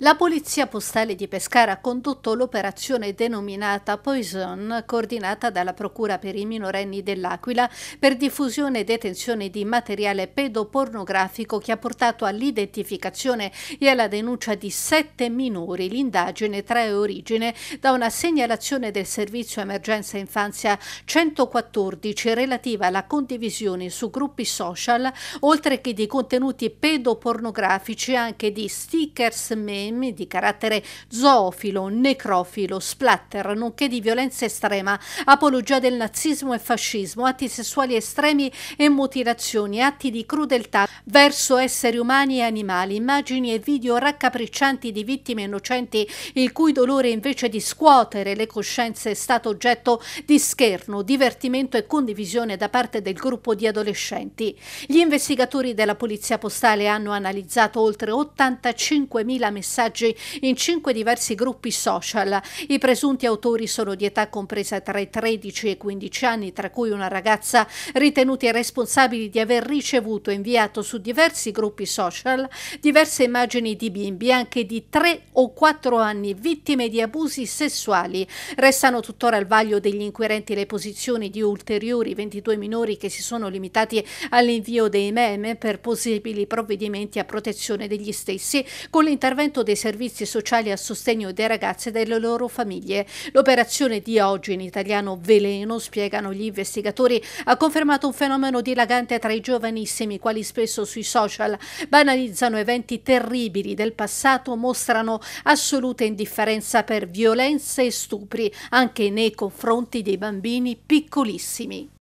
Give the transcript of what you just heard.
La Polizia Postale di Pescara ha condotto l'operazione denominata Poison, coordinata dalla Procura per i minorenni dell'Aquila, per diffusione e detenzione di materiale pedopornografico che ha portato all'identificazione e alla denuncia di sette minori. L'indagine trae origine da una segnalazione del Servizio Emergenza Infanzia 114 relativa alla condivisione su gruppi social, oltre che di contenuti pedopornografici, anche di stickers meme meme di carattere zoofilo, necrofilo, splatter, nonché di violenza estrema, apologia del nazismo e fascismo, atti sessuali estremi e mutilazioni, atti di crudeltà verso esseri umani e animali, immagini e video raccapriccianti di vittime innocenti il cui dolore invece di scuotere le coscienze è stato oggetto di scherno, divertimento e condivisione da parte del gruppo di adolescenti. Gli investigatori della Polizia Postale hanno analizzato oltre 85.000 messaggi messaggi in cinque diversi gruppi social. I presunti autori sono di età compresa tra i 13 e i 15 anni, tra cui una ragazza ritenuti responsabili di aver ricevuto e inviato su diversi gruppi social diverse immagini di bimbi anche di 3 o 4 anni vittime di abusi sessuali. Restano tuttora al vaglio degli inquirenti le posizioni di ulteriori 22 minori che si sono limitati all'invio dei meme per possibili provvedimenti a protezione degli stessi con l'intervento dei servizi sociali a sostegno dei ragazzi e delle loro famiglie. L'operazione di oggi in italiano veleno, spiegano gli investigatori, ha confermato un fenomeno dilagante tra i giovanissimi, quali spesso sui social banalizzano eventi terribili del passato, mostrano assoluta indifferenza per violenze e stupri, anche nei confronti dei bambini piccolissimi.